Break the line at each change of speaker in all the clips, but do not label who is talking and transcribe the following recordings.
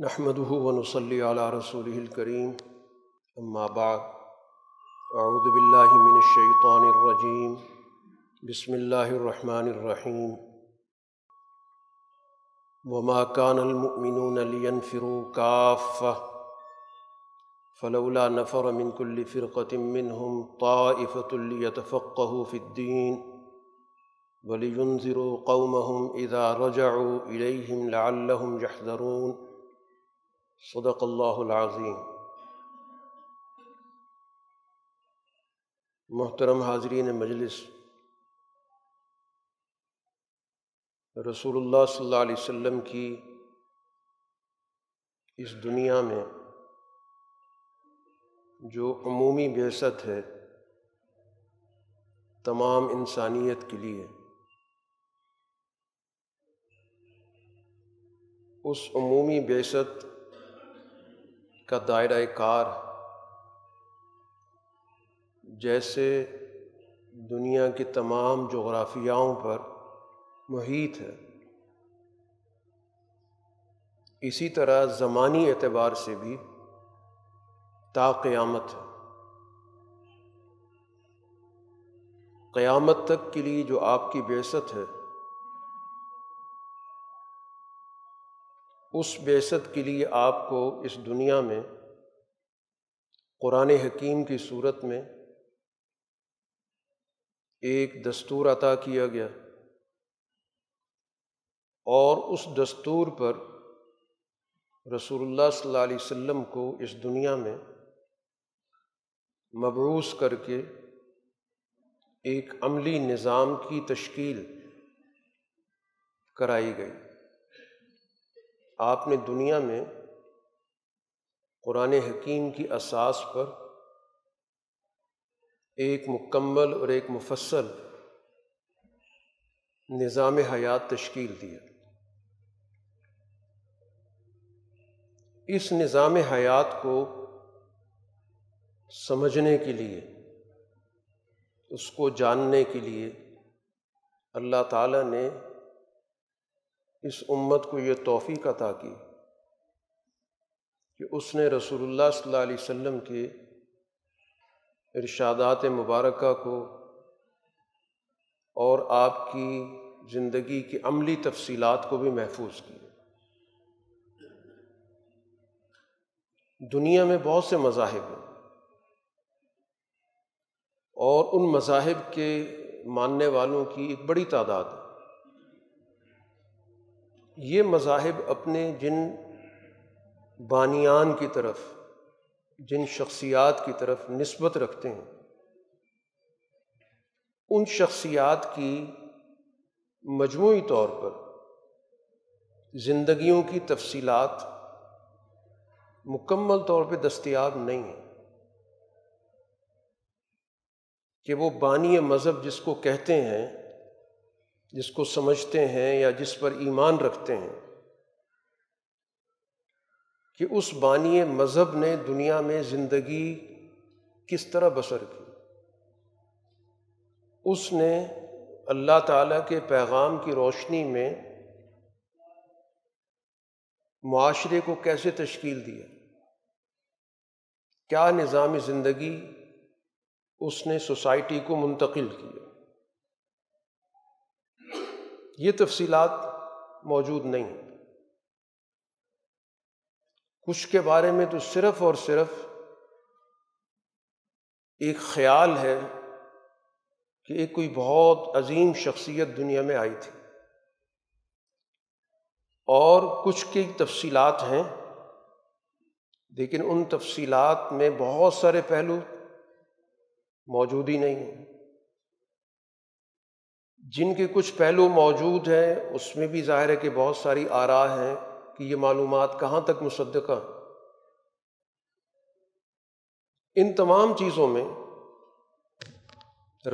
نحمده ونصلي على رسوله الكريم أما بعد أعوذ بالله من الشيطان الرجيم بسم الله الرحمن الرحيم وما كان المؤمنون لينفروا كافة فلولا نفر من كل فرقة منهم طائفة ليتفقهوا في الدين ولينذروا قومهم إذا رجعوا إليهم لعلهم يحذرون सदक़ल्लाज़ीम मोहतरम हाजरीन मजलिस रसूलुल्लाह सल्लल्लाहु अलैहि वसल्लम की इस दुनिया में जो अमूमी बेसत है तमाम इंसानियत के लिए उस अमूमी बेसत का दायरा कार जैसे दुनिया की तमाम जोग्राफियाओं पर मुहित है इसी तरह ज़मानी एतबार से भी ताक़यामत है क़यामत तक के लिए जो आपकी बेसत है उस बेसत के लिए आपको इस दुनिया में क़ुरान हकीम की सूरत में एक दस्तूर अता किया गया और उस दस्तूर पर रसूलुल्लाह सल्लल्लाहु अलैहि वसल्लम को इस दुनिया में मबूस करके एक अमली निज़ाम की तश्कील कराई गई आपने दुनिया में कुरान हकीम की असास पर एक मुकम्मल और एक मुफसल निज़ाम हयात तश्कील दिया इस निज़ाम हयात को समझने के लिए उसको जानने के लिए अल्लाह ताला ने इस उम्मत को ये तोहफ़ी कता की कि उसने रसूलुल्लाह सल्लल्लाहु के इरशादात मुबारक को और आपकी ज़िंदगी की अमली तफसीलात को भी महफूज किया दुनिया में बहुत से मजाहब हैं और उन मजाहब के मानने वालों की एक बड़ी तादाद है ये मज़ाहब अपने जिन बानियान की तरफ जिन शख्सियात की तरफ नस्बत रखते हैं उन शख्सियात की मजमू तौर पर ज़िंदगियों की तफसीलात मुकम्मल तौर पर दस्तियाब नहीं है कि वो बानी मज़हब जिसको कहते हैं जिसको समझते हैं या जिस पर ईमान रखते हैं कि उस बानिय मज़हब ने दुनिया में ज़िंदगी किस तरह बसर की उसने अल्लाह ताला के पैगाम की रोशनी में माशरे को कैसे तश्कील दिया क्या निज़ाम ज़िंदगी उसने सोसाइटी को मुंतकिल किया ये तफसीलात मौजूद नहीं कुछ के बारे में तो सिर्फ़ और सिर्फ़ एक ख्याल है कि एक कोई बहुत अजीम शख्सियत दुनिया में आई थी और कुछ की तफसीलात हैं लेकिन उन तफसीलात में बहुत सारे पहलू मौजूद ही नहीं हैं जिनके कुछ पहलू मौजूद हैं उसमें भी ज़ाहिर है कि बहुत सारी आ आरा हैं कि ये मालूम कहाँ तक मुसदा इन तमाम चीज़ों में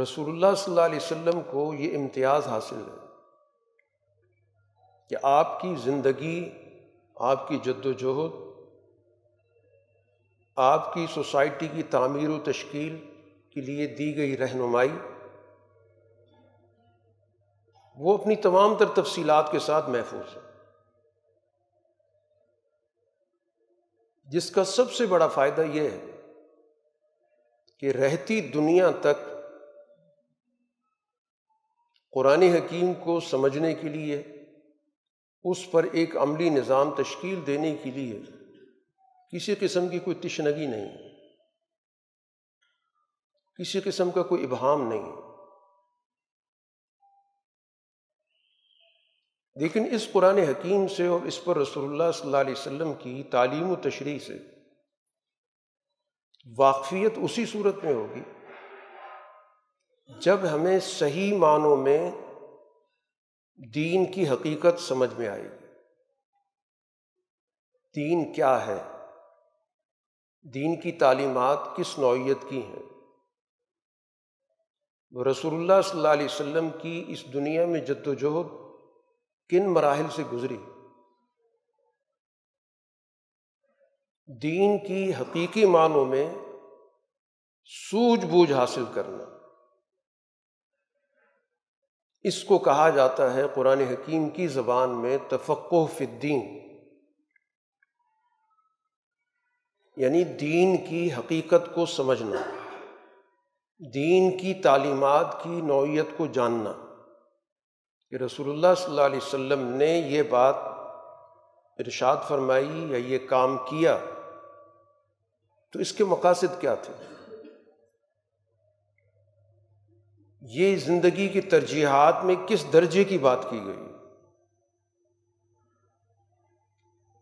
रसूलुल्लाह सल्लल्लाहु अलैहि वसल्लम को ये इम्तियाज़ हासिल है कि आपकी ज़िंदगी आपकी जद्दोजहद आपकी सोसाइटी की तमीर व तश्कील के लिए दी गई रहनुमाई वो अपनी तमाम तर तफसीलात के साथ महफूज है जिसका सबसे बड़ा फ़ायदा यह है कि रहती दुनिया तक कुरान हकीम को समझने के लिए उस पर एक अमली निज़ाम तश्कील देने के लिए किसी किस्म की कोई तशनगी नहीं किसी किस्म का कोई इबहम नहीं लेकिन इस कुरान हकीम से और इस पर रसोल्ला सल्ला वसम की तालीम व तशरी से वाकफियत उसी सूरत में होगी जब हमें सही मानों में दीन की हकीकत समझ में आएगी दीन क्या है दीन की तालीमत किस नौीयत की हैं रसोल्ला सल्लल्लाहु अलैहि की इस दुनिया में जद्दोजहद किन मराहल से गुजरी दीन की हकीकी मानों में सूझबूझ हासिल करना इसको कहा जाता है कुरान हकीम की ज़बान में तफक् फ़िद्दीन यानी दीन की हकीकत को समझना दीन की तालीमत की नौीयत को जानना कि रसूलुल्लाह सल्लल्लाहु अलैहि वसल्लम ने ये बात इरशाद फरमाई या ये काम किया तो इसके मकासद क्या थे ये ज़िंदगी की तरजीहत में किस दर्जे की बात की गई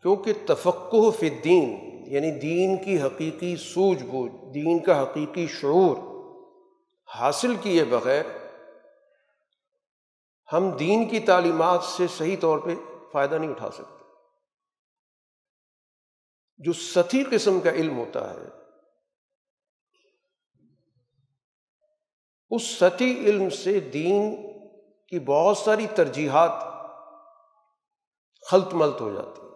क्योंकि तफक् फ़िद्दीन यानी दीन की हकीकी सूझबूझ दीन का हकीकी शूर हासिल किए बगैर हम दीन की तालीमत से सही तौर पे फ़ायदा नहीं उठा सकते जो सती किस्म का इल्म होता है उस सती इल्म से दीन की बहुत सारी तरजीहत खलत मलत हो जाती है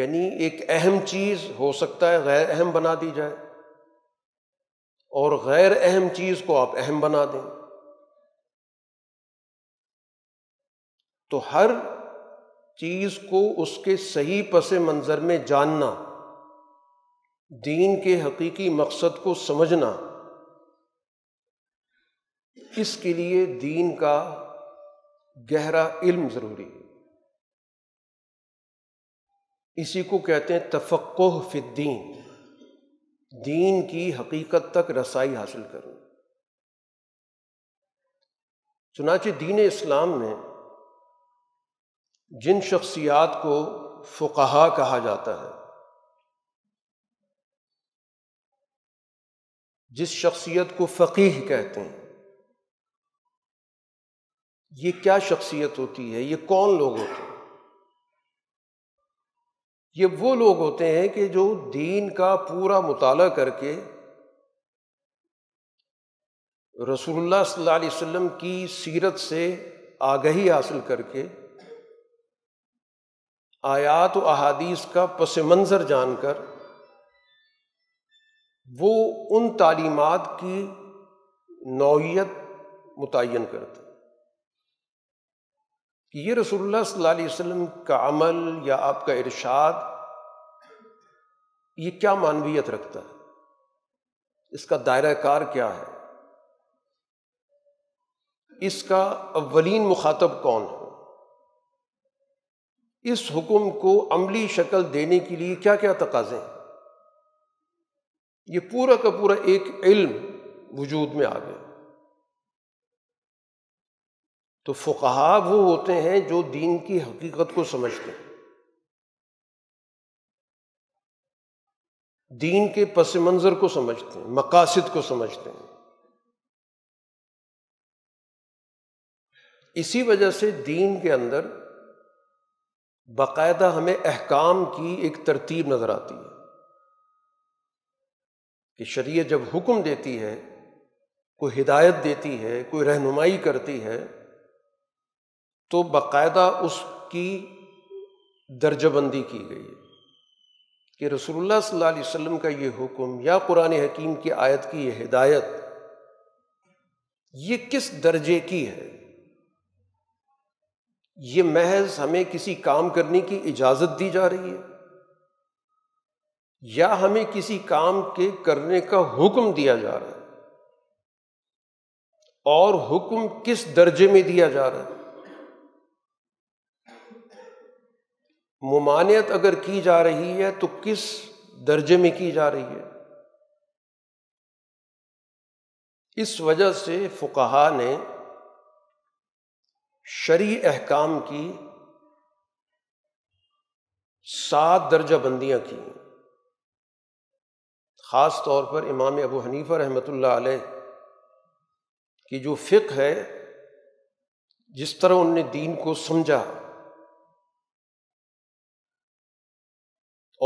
यानी एक अहम चीज़ हो सकता है गैर अहम बना दी जाए और गैर अहम चीज़ को आप अहम बना दें तो हर चीज़ को उसके सही पस मंज़र में जानना दीन के हकीकी मकसद को समझना इसके लिए दीन का गहरा इल्म ज़रूरी है इसी को कहते हैं तफक् फिद्दीन दीन की हकीकत तक रसाई हासिल करना चुनाचे दीन इस्लाम में जिन शख्सियात को फ़ुकाहा कहा जाता है जिस शख्सियत को फ़कीह कहते हैं ये क्या शख्सियत होती है ये कौन लोग होते हैं ये वो लोग होते हैं कि जो दीन का पूरा मुताला करके रसूलुल्लाह सल्लल्लाहु अलैहि वसल्लम की सीरत से आगही हासिल करके आयात व अहादीस का पस मंज़र जानकर वो उन तालीमत की नौीयत मुतन करते कि ये रसोल्ला सल्ला वसम का अमल या आपका इर्शाद ये क्या मानवीयत रखता है इसका दायरा कार क्या है इसका अवलिन मुखातब कौन है इस हुक्म को अमली शक्ल देने के लिए क्या क्या तकाजे हैं ये पूरा का पूरा एक इल्म वजूद में आ गया तो फ़ुकहा वो होते हैं जो दीन की हकीकत को समझते हैं दीन के पस मंज़र को समझते हैं मकासद को समझते हैं इसी वजह से दीन के अंदर बाकायदा हमें अहकाम की एक तरतीब नज़र आती है कि शरीय जब हुक्म देती है कोई हिदायत देती है कोई रहनुमाई करती है तो बाकायदा उसकी दर्जबंदी की गई है कि रसूलुल्लाह सल्लल्लाहु अलैहि वसल्लम का ये हुक्म या कुरान हकीम की आयत की ये हिदायत ये किस दर्जे की है ये महज हमें किसी काम करने की इजाज़त दी जा रही है या हमें किसी काम के करने का हुक्म दिया जा रहा है और हुक्म किस दर्जे में दिया जा रहा है ममानियत अगर की जा रही है तो किस दर्जे में की जा रही है इस वजह से फुकाहा ने शरी अहकाम की सात दर्जा बंदियाँ की ख़ास तौर पर इमाम अबू हनीफ़ा रहमतुल्लाह अलैह की जो फ़िक्र है जिस तरह उनने दीन को समझा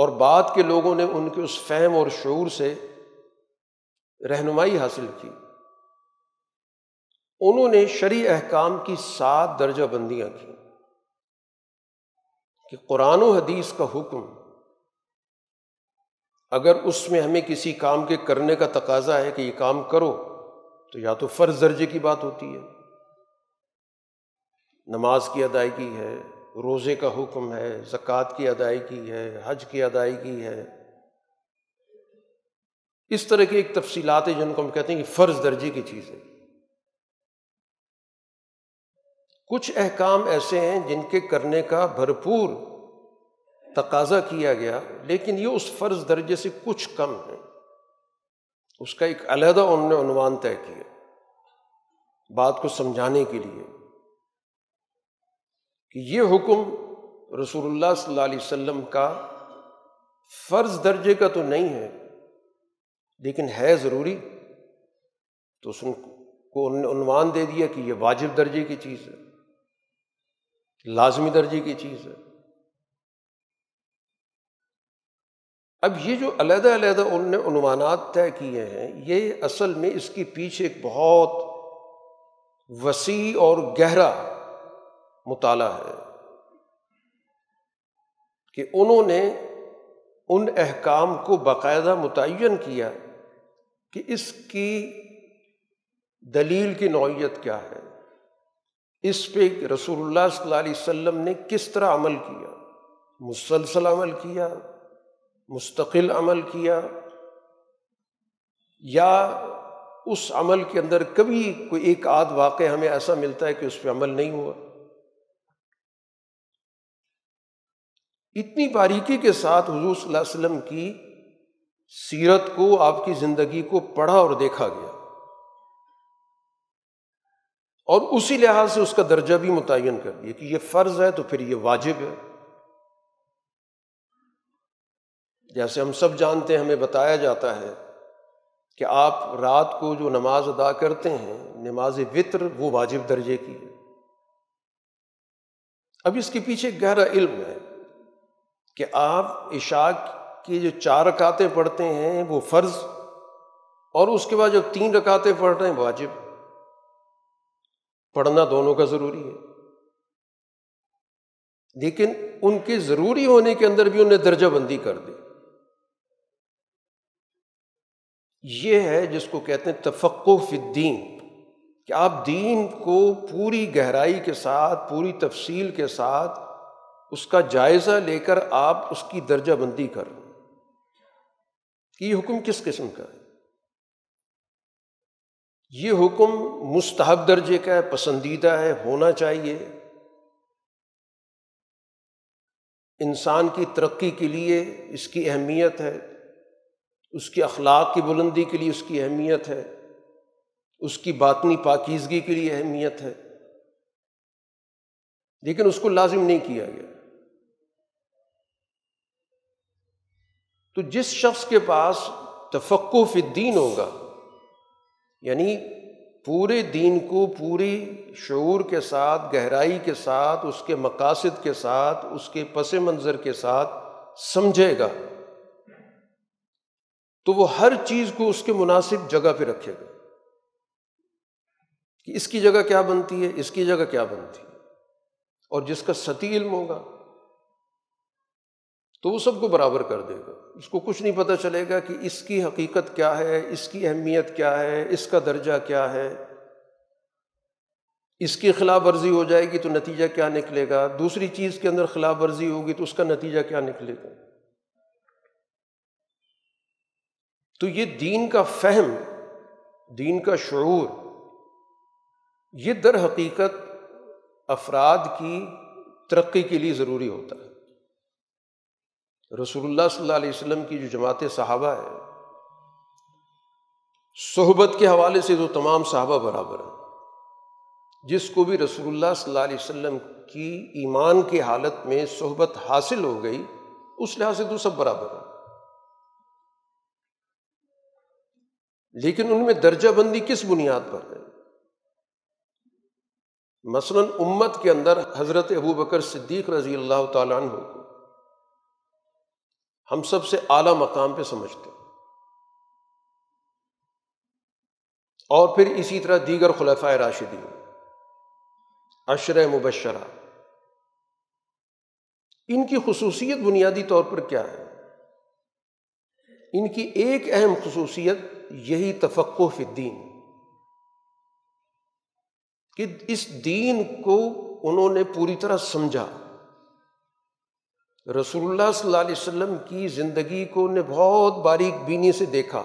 और बाद के लोगों ने उनके उस फहम और शूर से रहनुमाई हासिल की उन्होंने शरी अहकाम की सात दर्जा बंदियाँ की कि कुरान हदीस का हुक्म अगर उसमें हमें किसी काम के करने का तकाजा है कि ये काम करो तो या तो फ़र्ज दर्जे की बात होती है नमाज की अदायगी है रोज़े का हुक्म है जक़ात की अदायगी है हज की अदायगी है इस तरह की एक तफसीलात है जिनको हम कहते हैं कि फ़र्ज दर्जे की चीज है कुछ अहकाम ऐसे हैं जिनके करने का भरपूर तकाजा किया गया लेकिन ये उस फ़र्ज दर्जे से कुछ कम है उसका एक अलहदा उन्होंने अनुमान तय किया बात को समझाने के लिए कि ये हुक्म रसूलुल्लाह सल्लल्लाहु अलैहि वसल्लम का फ़र्ज दर्जे का तो नहीं है लेकिन है ज़रूरी तो उसको उन्होंने उन्वान दे दिया कि यह वाजिब दर्जे की चीज़ है लाजमी दर्जे की चीज़ है अब ये जो अलहदादा उनने अनुमानात तय किए हैं ये असल में इसके पीछे एक बहुत वसी और गहरा मताल है कि उन्होंने उन अहकाम को बाकायदा मुतन किया कि इसकी दलील की नौीयत क्या है इस पे रसूलुल्लाह सल्लल्लाहु अलैहि वसल्लम ने किस तरह अमल किया मुसलसल अमल किया मुस्तकिल अमल किया या उस अमल के अंदर कभी कोई एक आध वाक़ हमें ऐसा मिलता है कि उस पर अमल नहीं हुआ इतनी बारीकी के साथ हजूर वसल्लम की सीरत को आपकी ज़िंदगी को पढ़ा और देखा गया और उसी लिहाज से उसका दर्जा भी मुतन कर दिया कि यह फ़र्ज़ है तो फिर ये वाजिब है जैसे हम सब जानते हैं हमें बताया जाता है कि आप रात को जो नमाज अदा करते हैं नमाज वित्र वो वाजिब दर्जे की है अब इसके पीछे गहरा इल्म है कि आप इशाक की जो चार रकाते पढ़ते हैं वो फ़र्ज़ और उसके बाद जब तीन रकाते पढ़ रहे हैं वाजिब पढ़ना दोनों का ज़रूरी है लेकिन उनके ज़रूरी होने के अंदर भी उन्हें दर्जाबंदी कर दी ये है जिसको कहते हैं तफक् फिद्दीन कि आप दीन को पूरी गहराई के साथ पूरी तफसील के साथ उसका जायज़ा लेकर आप उसकी दर्जाबंदी कर कि हुक्म किस किस्म का है ये हुक्म मुस्तहब दर्जे का है पसंदीदा है होना चाहिए इंसान की तरक्की के लिए इसकी अहमियत है उसकी अखलाक की बुलंदी के लिए उसकी अहमियत है उसकी बातनी पाकिजगी के लिए अहमियत है लेकिन उसको लाजिम नहीं किया गया तो जिस शख्स के पास तफक्को होगा यानी पूरे दीन को पूरी शूर के साथ गहराई के साथ उसके मकासद के साथ उसके पस मंज़र के साथ समझेगा तो वो हर चीज़ को उसके मुनासिब जगह पे रखेगा कि इसकी जगह क्या बनती है इसकी जगह क्या बनती है और जिसका सती इल्म होगा तो वो सबको बराबर कर देगा उसको कुछ नहीं पता चलेगा कि इसकी हकीकत क्या है इसकी अहमियत क्या है इसका दर्जा क्या है इसकी खिलाफ वर्जी हो जाएगी तो नतीजा क्या निकलेगा दूसरी चीज़ के अंदर खिलाफ वर्जी होगी तो उसका नतीजा क्या निकलेगा तो ये दीन का फहम दीन का शूर ये दर हकीकत अफराद की तरक्की के लिए ज़रूरी होता है रसूलुल्लाह सल्लल्लाहु अलैहि वसल्लम की जो जमात सहाबा है सोहबत के हवाले से तो तमाम सहाबा बराबर हैं जिसको भी रसूलुल्लाह सल्लल्लाहु अलैहि वसल्लम की ईमान की हालत में सोहबत हासिल हो गई उस लिहाज से तो सब बराबर है लेकिन उनमें दर्जा बंदी किस बुनियाद पर है मसलन उम्मत के अंदर हज़रत अबू बकर सिद्दीक रजी अल्लाह तु हम सबसे आला मकाम पे समझते हैं और फिर इसी तरह दीगर खुलफा राशिदी अशर मुबशरा इनकी खसूसियत बुनियादी तौर पर क्या है इनकी एक अहम खसूसियत यही तफक् फ़िद्दीन कि इस दीन को उन्होंने पूरी तरह समझा रसूलुल्लाह सल्लल्लाहु अलैहि वसल्लम की ज़िंदगी को ने बहुत बारीक बीनी से देखा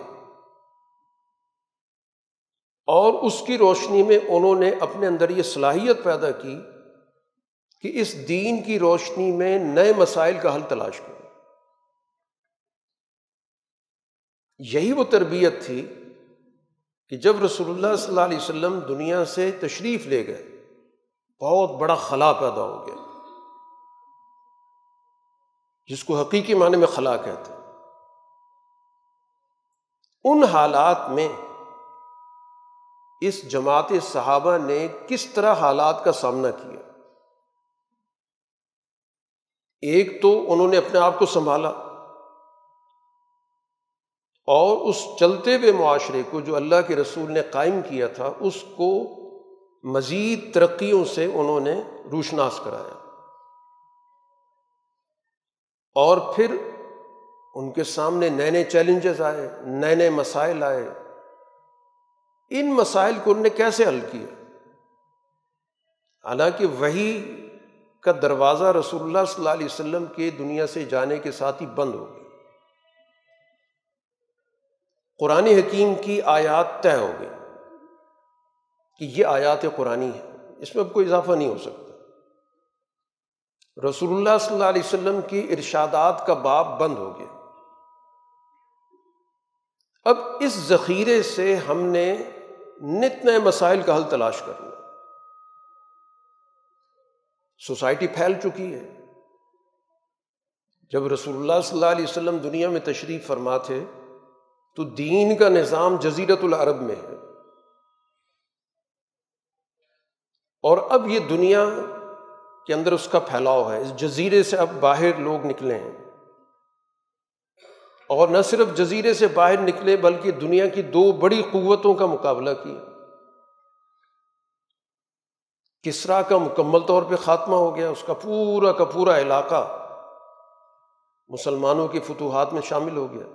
और उसकी रोशनी में उन्होंने अपने अंदर ये सलाहियत पैदा की कि इस दीन की रोशनी में नए मसाइल का हल तलाश करें यही वो तरबियत थी कि जब रसूलुल्लाह सल्लल्लाहु अलैहि वसल्लम दुनिया से तशरीफ़ ले गए बहुत बड़ा खला पैदा हो गया जिसको हकीकी माने में खला कहते हैं उन हालात में इस जमात साहबा ने किस तरह हालात का सामना किया एक तो उन्होंने अपने आप को संभाला और उस चलते हुए माशरे को जो अल्लाह के रसूल ने कायम किया था उसको मज़ीद तरक्कीों से उन्होंने रोशनास कराया और फिर उनके सामने नए नए चैलेंजेस आए नए नए मसाइल आए इन मसाइल को उनने कैसे हल किया हालांकि वही का दरवाज़ा रसूलुल्लाह सल्लल्लाहु अलैहि वसल्लम के दुनिया से जाने के साथ ही बंद हो गई कुरान हकीम की आयात तय हो गई कि ये आयात कुरानी है इसमें अब कोई इजाफा नहीं हो सकता रसूलुल्लाह सल्लल्लाहु अलैहि वसल्लम की इरशादात का बाब बंद हो गया अब इस ज़ख़ीरे से हमने नित नए मसाइल का हल तलाश कर लिया सोसाइटी फैल चुकी है जब रसूलुल्लाह सल्लल्लाहु अलैहि वसल्लम दुनिया में तशरीफ़ फरमा थे तो दीन का निज़ाम जजीरतुल अरब में है और अब ये दुनिया के अंदर उसका फैलाव है इस जजीरे से अब बाहर लोग निकले हैं और न सिर्फ जजीरे से बाहर निकले बल्कि दुनिया की दो बड़ी क़वतों का मुकाबला किया किसरा का मुकम्मल तौर पर ख़ात्मा हो गया उसका पूरा का पूरा इलाका मुसलमानों की फतूहत में शामिल हो गया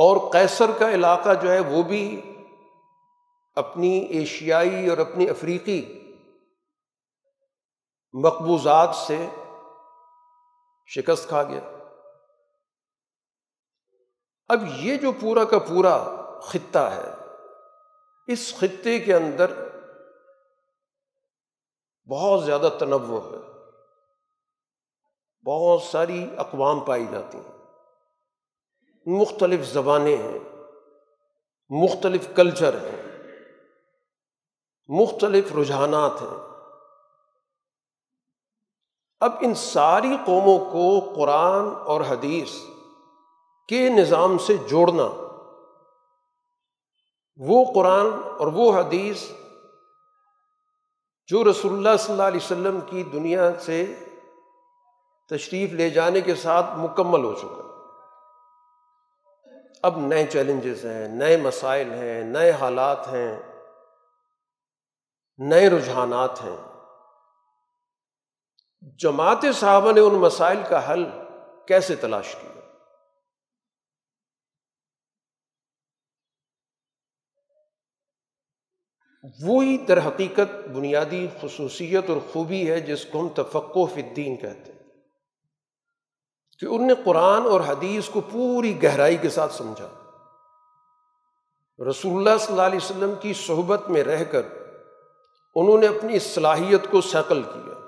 और कैसर का इलाका जो है वो भी अपनी एशियाई और अपनी अफ्रीकी मकबूजात से शिकस्त खा गया अब ये जो पूरा का पूरा खत्ता है इस खत्े के अंदर बहुत ज़्यादा तनव है बहुत सारी अकवाम पाई जाती हैं मुख्तलिफ ज़बाने हैं मुख्तलिफ कल्चर हैं मुख्तलिफ रुझानात हैं अब इन सारी कौमों को कुरान और हदीस के निज़ाम से जोड़ना वो कुरान और वो हदीस जो रसोल्ला सल्लल्लाहु अलैहि वसल्लम की दुनिया से तशरीफ़ ले जाने के साथ मुकम्मल हो चुका अब नए चैलेंजेस हैं नए मसाइल हैं नए हालात हैं नए रुझानात हैं जमात साहबा ने उन मसाइल का हल कैसे तलाश किया वही दर हकीकत बुनियादी खसूसियत और खूबी है जिसको हम तफक्ो फ़िद्दीन कहते हैं कि उनने कुरान और हदीस को पूरी गहराई के साथ समझा रसूलुल्लाह सल्लल्लाहु अलैहि वसल्लम की सोहबत में रहकर उन्होंने अपनी सलाहियत को सकल किया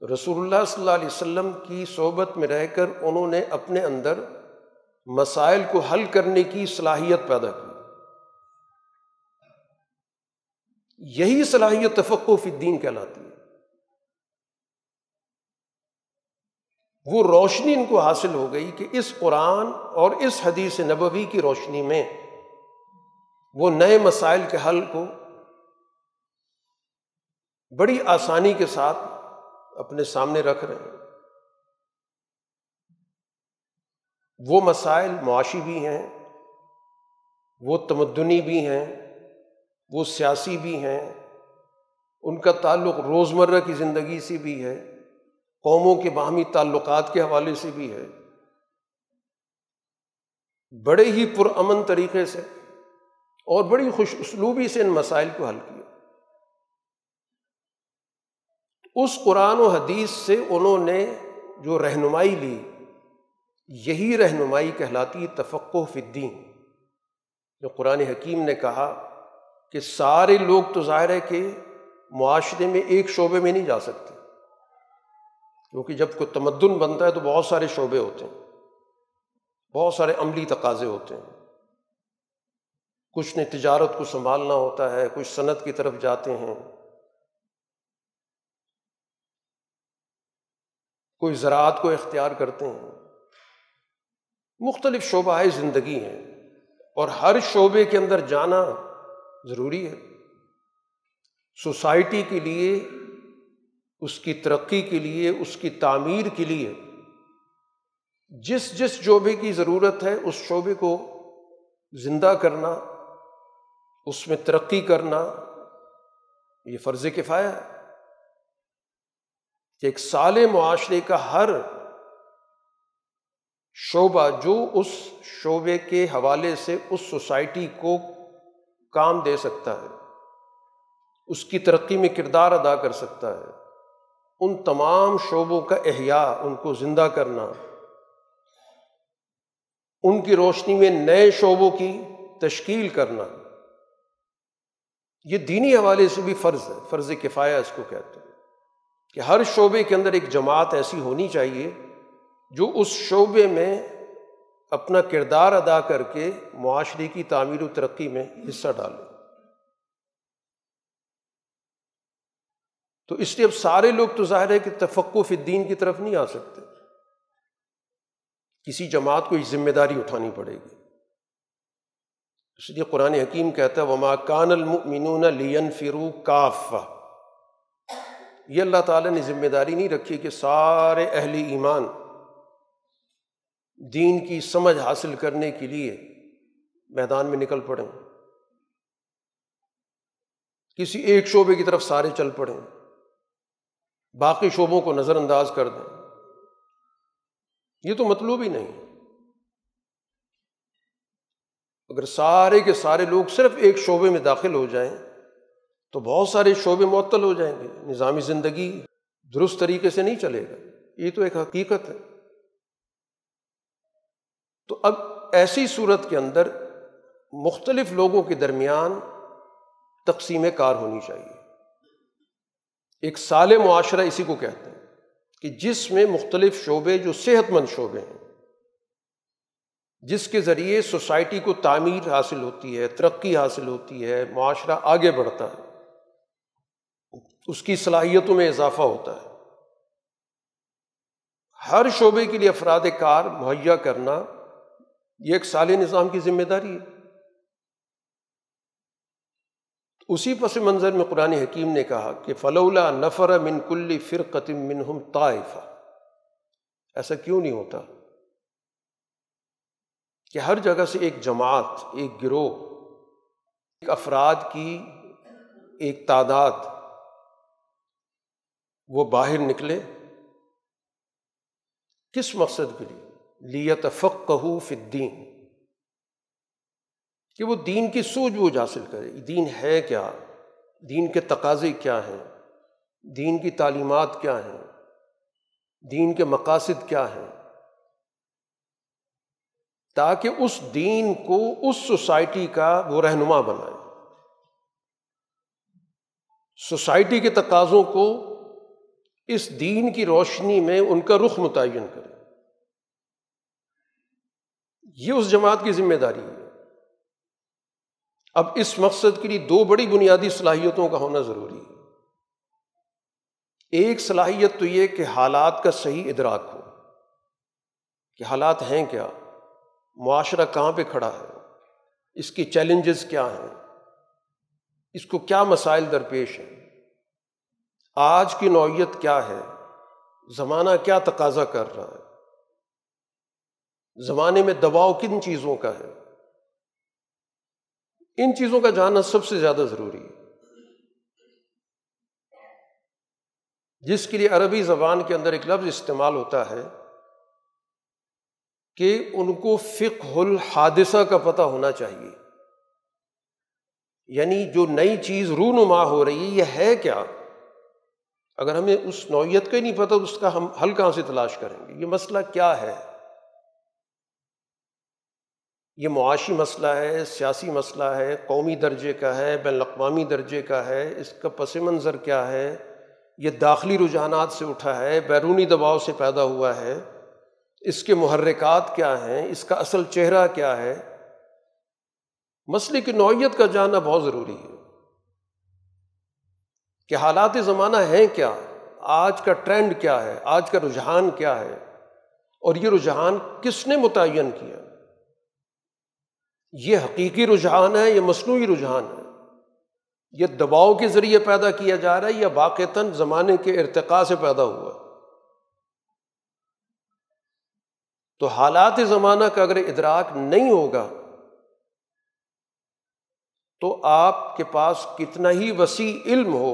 तो रसूलुल्लाह सल्लल्लाहु अलैहि वसल्लम की सोबत में रहकर उन्होंने अपने अंदर मसाइल को हल करने की सलाहियत पैदा की यही सलाहियत तफ़क़ुफ़ीद्दीन कहलाती है वो रोशनी इनको हासिल हो गई कि इस कुरान और इस हदीस नबवी की रोशनी में वो नए मसाइल के हल को बड़ी आसानी के साथ अपने सामने रख रहे हैं वो मसाइल मुआशी भी हैं वो तमदनी भी हैं वो सियासी भी हैं उनका ताल्लुक़ रोज़मर्रा की ज़िंदगी से भी है कौमों के बाहमी ताल्लुक़ के हवाले से भी है बड़े ही पुरअमन तरीके से और बड़ी खुश उसलूबी से इन मसाइल को हल किया उस कुरान हदीस से उन्होंने जो रहनुमाई ली यही रहनुमाई कहलाती तफ़क़ फ़िद्दीन जो कुरान हकीम ने कहा कि सारे लोग तो ज़ाहिर है कि माशरे में एक शोबे में नहीं जा सकते क्योंकि जब कोई तमद्दन बनता है तो बहुत सारे शोबे होते हैं बहुत सारे अमली तकाजे होते हैं कुछ ने तजारत को संभालना होता है कुछ सनत की तरफ जाते हैं कोई ज़रात को इख्तियार करते हैं मुख्तलिफ शोबाए ज़िंदगी हैं और हर शोबे के अंदर जाना ज़रूरी है सोसाइटी के लिए उसकी तरक्की के लिए उसकी तामीर के लिए जिस जिस शोबे की ज़रूरत है उस शोबे को ज़िंदा करना उसमें तरक्की करना ये फ़र्ज़ किफ़ाया है कि एक साल माशरे का हर शोबा जो उस शोबे के हवाले से उस सोसाइटी को काम दे सकता है उसकी तरक्की में किरदार अदा कर सकता है उन तमाम शोबों का अहिया उनको ज़िंदा करना उनकी रोशनी में नए शोबों की तश्कील करना ये दीनी हवाले से भी फ़र्ज़ है फ़र्ज़ किफ़ाया इसको कहते हैं कि हर शोबे के अंदर एक जमात ऐसी होनी चाहिए जो उस शोबे में अपना किरदार अदा करके माशरे की तामीर व तरक्की में हिस्सा डालो तो इसलिए अब सारे लोग तो जाहिर है कि तफक्को फिद्दीन की तरफ नहीं आ सकते किसी जमात को जिम्मेदारी उठानी पड़ेगी इसलिए कुरान हकीम कहता है वमा कानल मिनून लियन फिरू काफ़ा ये अल्लाह ताला ने ज़िम्मेदारी नहीं रखी कि सारे अहली ईमान दीन की समझ हासिल करने के लिए मैदान में निकल पड़ें किसी एक शोबे की तरफ सारे चल पड़ें बाकी शोबों को नज़रअंदाज कर दें ये तो मतलूब ही नहीं अगर सारे के सारे लोग सिर्फ एक शोबे में दाखिल हो जाएं तो बहुत सारे शोबे मअतल हो जाएंगे निज़ामी ज़िंदगी दुरुस्त तरीके से नहीं चलेगा ये तो एक हकीकत है तो अब ऐसी सूरत के अंदर मुख्तलिफ लोगों के दरमियान तकसीम कार होनी चाहिए एक साल माशरा इसी को कहते हैं कि जिसमें मुख्तलिफ शोबे जो सेहतमंद शोबे हैं जिसके ज़रिए सोसाइटी को तामीर हासिल होती है तरक्की हासिल होती है माशरा आगे बढ़ता है उसकी सलाहियतों में इजाफा होता है हर शोबे के लिए अफराद कार मुहैया करना यह एक साल निज़ाम की जिम्मेदारी है उसी पस मंज़र में कुरान हकीम ने कहा कि फ़लौला नफ़र मिनकुल्ली फ़िरकतिम मिनहम ताइफा ऐसा क्यों नहीं होता कि हर जगह से एक जमात एक गिरोह एक अफराद की एक तादाद वो बाहर निकले किस मकसद के लिए लिया फ़क कहू फिद्दीन कि वो दीन की सूझबूझ हासिल करे दीन है क्या दीन के तकाजे क्या हैं दीन की तालीमत क्या हैं दीन के मकासद क्या हैं ताकि उस दीन को उस सोसाइटी का वो रहनुमा बनाए सोसाइटी के तकाज़ों को इस दीन की रोशनी में उनका रुख मुतन करें यह उस जमात की जिम्मेदारी है अब इस मकसद के लिए दो बड़ी बुनियादी सलाहियतों का होना ज़रूरी है एक सलाहियत तो यह कि हालात का सही इदराक हो कि हालात हैं क्या मुआरा कहां पर खड़ा है इसकी चैलेंजेस क्या हैं इसको क्या मसाइल दरपेश हैं आज की नौीयत क्या है ज़माना क्या तकाजा कर रहा है ज़माने में दबाव किन चीज़ों का है इन चीज़ों का जानना सबसे ज़्यादा ज़रूरी है जिसके लिए अरबी ज़बान के अंदर एक लफ्ज़ इस्तेमाल होता है कि उनको फ़िकहुल हादसा का पता होना चाहिए यानी जो नई चीज़ रूनुमा हो रही है यह है क्या अगर हमें उस नौीयत का ही नहीं पता तो उसका हम हल कहाँ से तलाश करेंगे ये मसला क्या है ये मुआशी मसला है सियासी मसला है कौमी दर्जे का है बैन अवी दर्जे का है इसका पस मंज़र क्या है ये दाखिली रुझानात से उठा है बैरूनी दबाव से पैदा हुआ है इसके महरक़ात क्या हैं इसका असल चेहरा क्या है मसले की नौीयत का जानना बहुत ज़रूरी है कि हालात ज़माना हैं क्या आज का ट्रेंड क्या है आज का रुझान क्या है और ये रुझान किसने मुतन किया ये हकीकी रुझान है यह मसनू रुझान है ये दबाव के ज़रिए पैदा किया जा रहा है या वाक़ता ज़माने के इरतका से पैदा हुआ तो हालात ज़माना का अगर इदराक नहीं होगा तो आपके पास कितना ही वसी इल्म हो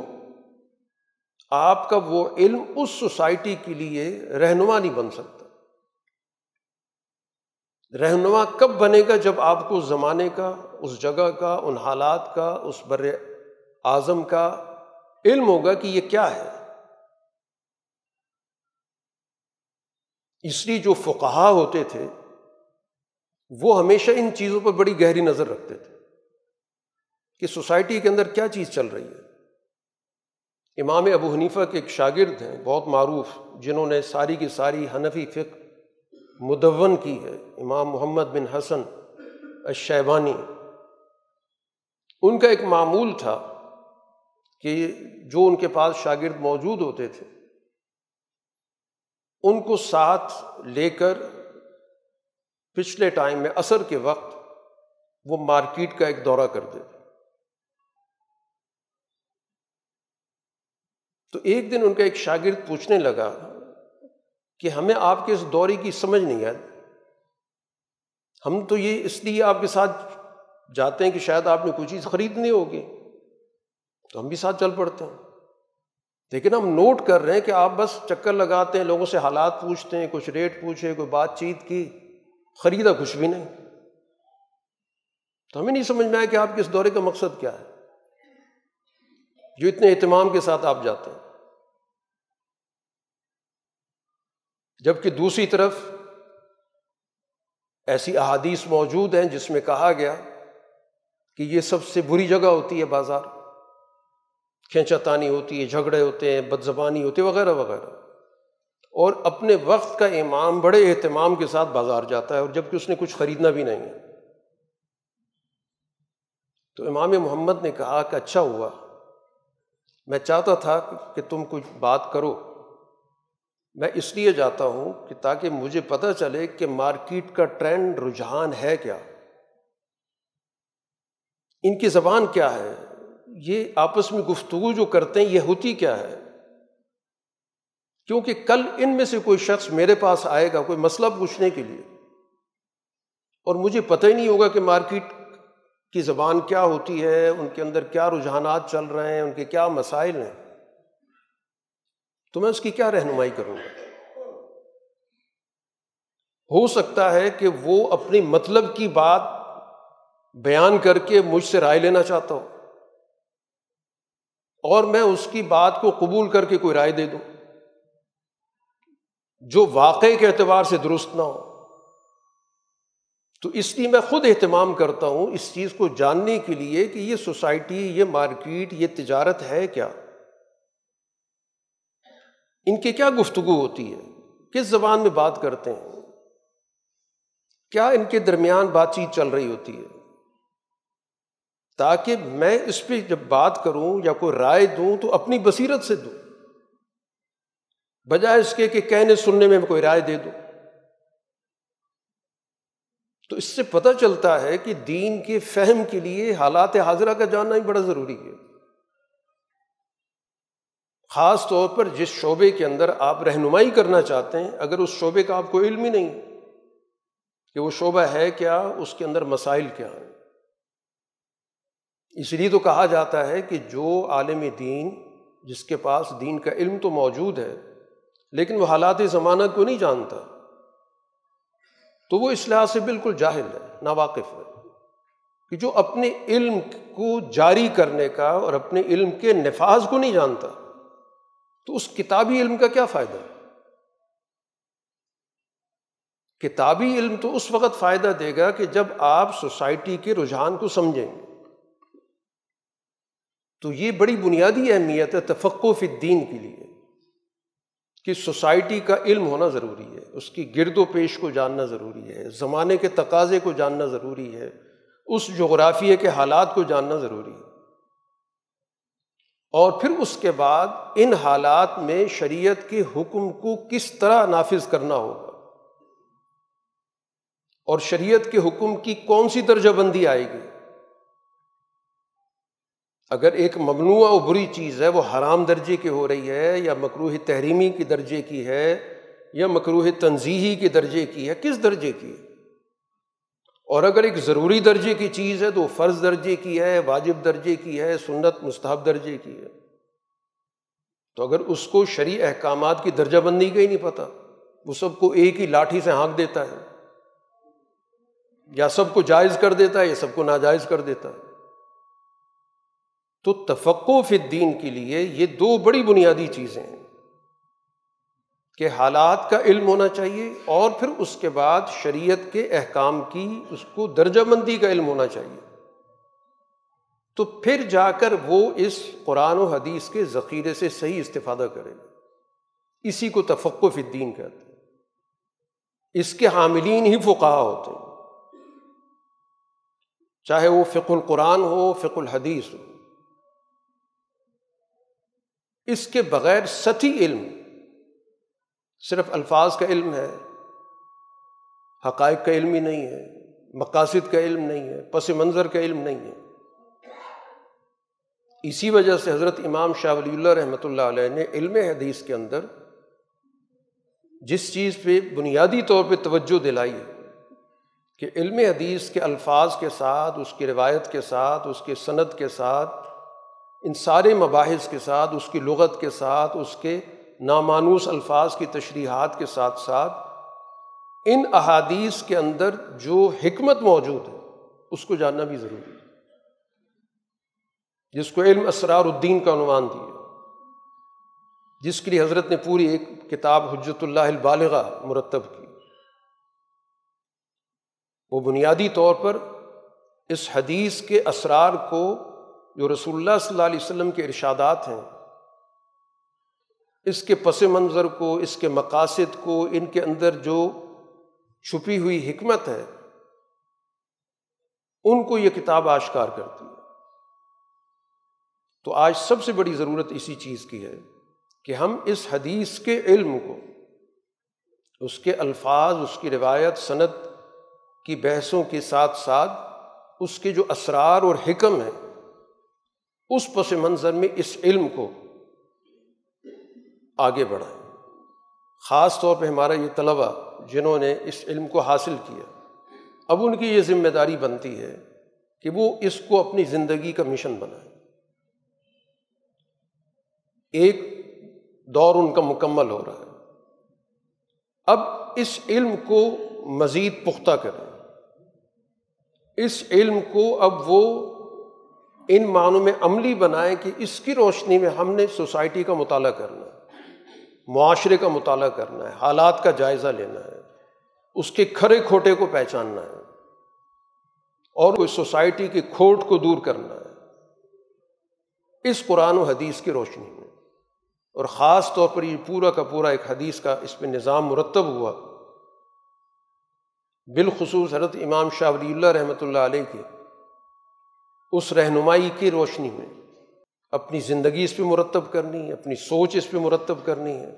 आपका वो इल्म उस सोसाइटी के लिए रहनुमा नहीं बन सकता रहनुमा कब बनेगा जब आपको उस ज़माने का उस जगह का उन हालात का उस बर आज़म का इल्म होगा कि ये क्या है इसलिए जो फुकाहा होते थे वो हमेशा इन चीज़ों पर बड़ी गहरी नज़र रखते थे कि सोसाइटी के अंदर क्या चीज़ चल रही है इमाम अबू हनीफ़ा के एक शागिर्द हैं बहुत मरूफ जिन्होंने सारी की सारी हनफी फ़िक मुदवन की है इमाम मोहम्मद बिन हसन अशैबानी उनका एक मामूल था कि जो उनके पास शागिर्द मौजूद होते थे उनको साथ लेकर पिछले टाइम में असर के वक्त वो मार्केट का एक दौरा करते थे तो एक दिन उनका एक शागिर्द पूछने लगा कि हमें आपके इस दौरे की समझ नहीं आई हम तो ये इसलिए आपके साथ जाते हैं कि शायद आपने कोई चीज़ खरीदनी होगी तो हम भी साथ चल पड़ते हैं लेकिन हम नोट कर रहे हैं कि आप बस चक्कर लगाते हैं लोगों से हालात पूछते हैं कुछ रेट पूछे कोई बातचीत की खरीदा कुछ भी नहीं तो हमें नहीं समझ में आया कि आपके इस दौरे का मकसद क्या है जो इतने अहतमाम के साथ आप जाते हैं जबकि दूसरी तरफ ऐसी अहादीस मौजूद हैं जिसमें कहा गया कि ये सबसे बुरी जगह होती है बाज़ार खेचातानी होती है झगड़े होते हैं बदजबानी होती है वगैरह वगैरह और अपने वक्त का इमाम बड़े अहतमाम के साथ बाज़ार जाता है और जबकि उसने कुछ ख़रीदना भी नहीं है तो इमाम मोहम्मद ने कहा कि अच्छा हुआ मैं चाहता था कि तुम कुछ बात करो मैं इसलिए जाता हूँ कि ताकि मुझे पता चले कि मार्केट का ट्रेंड रुझान है क्या इनकी ज़बान क्या है ये आपस में गुफ्तु जो करते हैं ये होती क्या है क्योंकि कल इनमें से कोई शख्स मेरे पास आएगा कोई मसला पूछने के लिए और मुझे पता ही नहीं होगा कि मार्केट की ज़बान क्या होती है उनके अंदर क्या रुझाना चल रहे हैं उनके क्या मसाइल हैं तो मैं उसकी क्या रहनुमाई करूंगा हो सकता है कि वो अपनी मतलब की बात बयान करके मुझसे राय लेना चाहता हो और मैं उसकी बात को कबूल करके कोई राय दे दूं जो वाकई के एतबार से दुरुस्त ना हो तो इसलिए मैं ख़ुद एहतमाम करता हूं इस चीज़ को जानने के लिए कि ये सोसाइटी ये मार्केट ये तजारत है क्या इनके क्या गुफ्तु होती है किस जबान में बात करते हैं क्या इनके दरमियान बातचीत चल रही होती है ताकि मैं इस पर जब बात करूं या कोई राय दूं तो अपनी बसीरत से दूं बजाय इसके कि कहने सुनने में कोई राय दे दूं तो इससे पता चलता है कि दीन के फहम के लिए हालात हाजरा का जानना ही बड़ा ज़रूरी है ख़ास तौर पर जिस शोबे के अंदर आप रहनुमाई करना चाहते हैं अगर उस शोबे का आपको इल्म ही नहीं कि वो शोबा है क्या उसके अंदर मसाइल क्या हैं इसलिए तो कहा जाता है कि जो आलम दीन जिसके पास दीन का इल्म तो मौजूद है लेकिन वह हालात ज़माना को नहीं जानता तो वो इस लिहाज से बिल्कुल जाहिल है नावाकिफ़ है कि जो अपने इल्म को जारी करने का और अपने इल्म के नफाज को नहीं जानता तो उस किताबी इल्म का क्या फ़ायदा है किताबी इल्म तो उस वक़्त फ़ायदा देगा कि जब आप सोसाइटी के रुझान को समझें तो ये बड़ी बुनियादी अहमियत है तफ़क़ दीन के लिए कि सोसाइटी का इल्म होना ज़रूरी है उसकी गिरदो पेश को जानना ज़रूरी है ज़माने के तकाजे को जानना ज़रूरी है उस जोग्राफिए के हालात को जानना ज़रूरी है और फिर उसके बाद इन हालात में शरीयत के हुक्म को किस तरह नाफिज करना होगा और शरीयत के हुक्म की कौन सी दर्जाबंदी आएगी अगर एक ममनू और बुरी चीज़ है वो हराम दर्जे की हो रही है या मकरूह तहरीमी के दर्जे की है या मकरूह तनजीही के दर्जे की है किस दर्जे की है और अगर एक ज़रूरी दर्जे की चीज़ है तो फ़र्ज़ दर्जे की है वाजिब दर्जे की है सुन्नत मुस्ताब दर्जे की है तो अगर उसको शरी अहकाम की दर्जाबंदी का ही नहीं पता वो सबको एक ही लाठी से हाँक देता है या सबको जायज़ कर देता है या सबको नाजायज़ कर देता है तो तफक्को फिद्दीन के लिए ये दो बड़ी बुनियादी चीज़ें हैं के हालात का इल्म होना चाहिए और फिर उसके बाद शरीयत के अहकाम की उसको दर्जाबंदी का इल्म होना चाहिए तो फिर जाकर वो इस कुरान और हदीस के ज़ख़ीरे से सही इस्तादा करें इसी को तफ़क़ुफ़ीद्दीन कहते हैं इसके हामिलीन ही फ़ुका होते हैं चाहे वो फ़िकुल कुरान हो फ़िकुल हदीस हो इसके बग़ैर सती इल्म सिर्फ अल्फाज का इल्म है हकाइक का इल्म ही नहीं है मकासद का इल्म नहीं है पस मंज़र का इल्म नहीं है इसी वजह से हज़रत इमाम शाह वली रहमत ने हदीस के अंदर जिस चीज़ पर बुनियादी तौर पर तोज्जो दिलाई है कि इल्म हदीस के अल्फाज के साथ उसकी रवायत के साथ उसके सनत के साथ इन सारे मबाहस के साथ उसकी लगत के साथ उसके नामानूस अल्फाज की तशरीहत के साथ साथ इन अहादीस के अंदर जो हमत मौजूद है उसको जानना भी ज़रूरी है जिसको इल्म असरारद्दीन का अनुमान दिया जिसके लिए हज़रत ने पूरी एक किताब हजतुल्लाबालगा मुरतब की वो बुनियादी तौर पर इस हदीस के असरार को जो रसोल्ला सल्ला के इरशादात हैं इसके पस मंज़र को इसके मकासद को इनके अंदर जो छुपी हुई हमत है उनको ये किताब आश्कार करती है तो आज सबसे बड़ी ज़रूरत इसी चीज़ की है कि हम इस हदीस के इल्म को उसके अल्फाज उसकी रिवायत सनत की बहसों के साथ साथ उसके जो असरार और हिकम है उस पस मंज़र में इस इल्म को आगे बढ़ा ख़ास तौर पर हमारा ये तलबा जिन्होंने इस इल्म को हासिल किया अब उनकी ये ज़िम्मेदारी बनती है कि वो इसको अपनी ज़िंदगी का मिशन बनाए एक दौर उनका मुकम्मल हो रहा है अब इस इल्म को मज़ीद पुख्ता करें इस इल्म को अब वो इन मानों में अमली बनाएं कि इसकी रोशनी में हमने सोसाइटी का मुताला करना है माशरे का मताल करना है हालात का जायज़ा लेना है उसके खरे खोटे को पहचानना है और उस सोसाइटी की खोट को दूर करना है इस कुरान और हदीस की रोशनी में और ख़ास तौर पर ये पूरा का पूरा एक हदीस का इस पर निज़ाम मुरतब हुआ बिलखसूस हरत इमाम शाह वलील्ला रहमत ला के उस रहनुमाई की रोशनी में अपनी ज़िंदगी इस पर मुरतब करनी है अपनी सोच इस पर मुरतब करनी है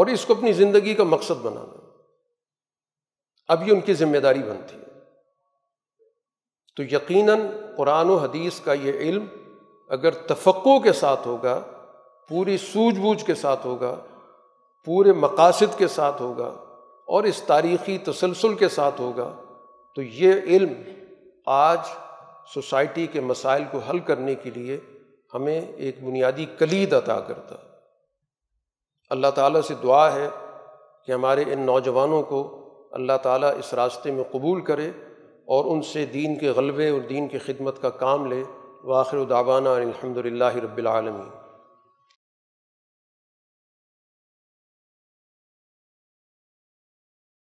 और इसको अपनी ज़िंदगी का मकसद बनाना है अब ये उनकी ज़िम्मेदारी बनती है तो यकीनन कुरान हदीस का ये इल्म अगर तफक् के साथ होगा पूरी सूझबूझ के साथ होगा पूरे मकासद के साथ होगा और इस तारीख़ी तसलसल के साथ होगा तो ये इल्म आज सोसाइटी के मसाइल को हल करने के लिए हमें एक बुनियादी कलीद अता करता अल्लाह ताला से दुआ है कि हमारे इन नौजवानों को अल्लाह ताला इस रास्ते में कबूल करे और उनसे दीन के गलबे और दीन की खिदमत का काम ले वाखिर दावाना अलहमदिल्ला रबालमी